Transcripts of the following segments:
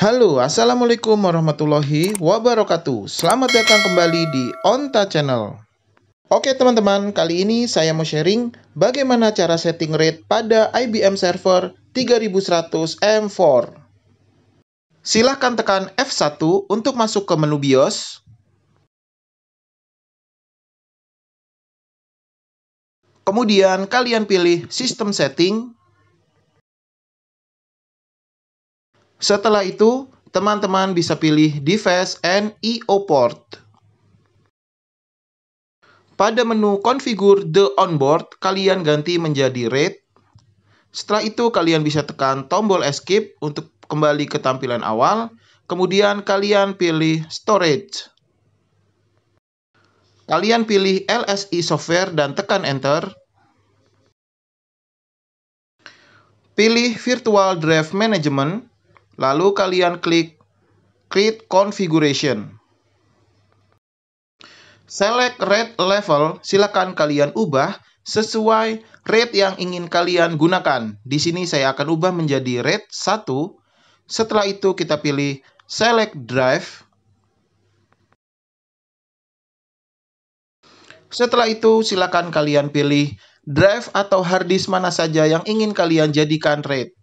Halo, Assalamualaikum warahmatullahi wabarakatuh. Selamat datang kembali di Onta Channel. Oke teman-teman, kali ini saya mau sharing bagaimana cara setting rate pada IBM Server 3100M4. Silahkan tekan F1 untuk masuk ke menu BIOS. Kemudian kalian pilih System Setting. Setelah itu, teman-teman bisa pilih device and IO e port. Pada menu configure the onboard, kalian ganti menjadi rate. Setelah itu, kalian bisa tekan tombol escape untuk kembali ke tampilan awal. Kemudian kalian pilih storage. Kalian pilih LSI e software dan tekan enter. Pilih virtual drive management Lalu kalian klik Create Configuration. Select rate level, silakan kalian ubah sesuai rate yang ingin kalian gunakan. Di sini saya akan ubah menjadi rate 1. Setelah itu kita pilih select drive. Setelah itu silakan kalian pilih drive atau hard disk mana saja yang ingin kalian jadikan rate.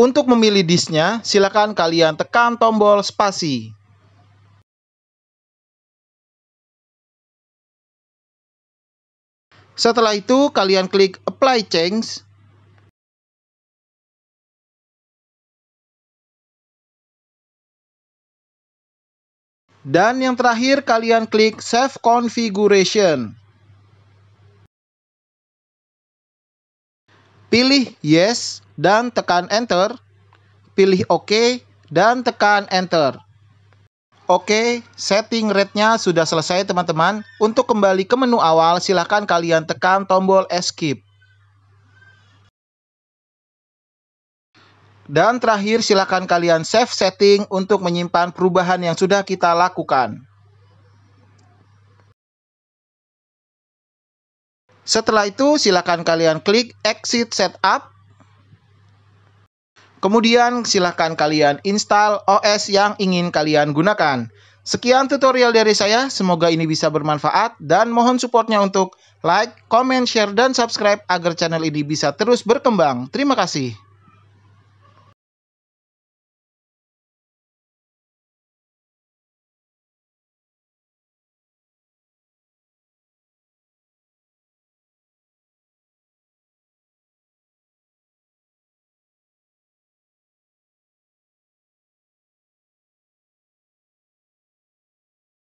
Untuk memilih disknya, silakan kalian tekan tombol spasi. Setelah itu, kalian klik Apply Change. Dan yang terakhir, kalian klik Save Configuration. Pilih yes dan tekan enter. Pilih OK dan tekan enter. Oke, setting rate-nya sudah selesai teman-teman. Untuk kembali ke menu awal, silahkan kalian tekan tombol escape. Dan terakhir silahkan kalian save setting untuk menyimpan perubahan yang sudah kita lakukan. Setelah itu silakan kalian klik exit setup. Kemudian silakan kalian install OS yang ingin kalian gunakan. Sekian tutorial dari saya, semoga ini bisa bermanfaat dan mohon supportnya untuk like, comment, share, dan subscribe agar channel ini bisa terus berkembang. Terima kasih.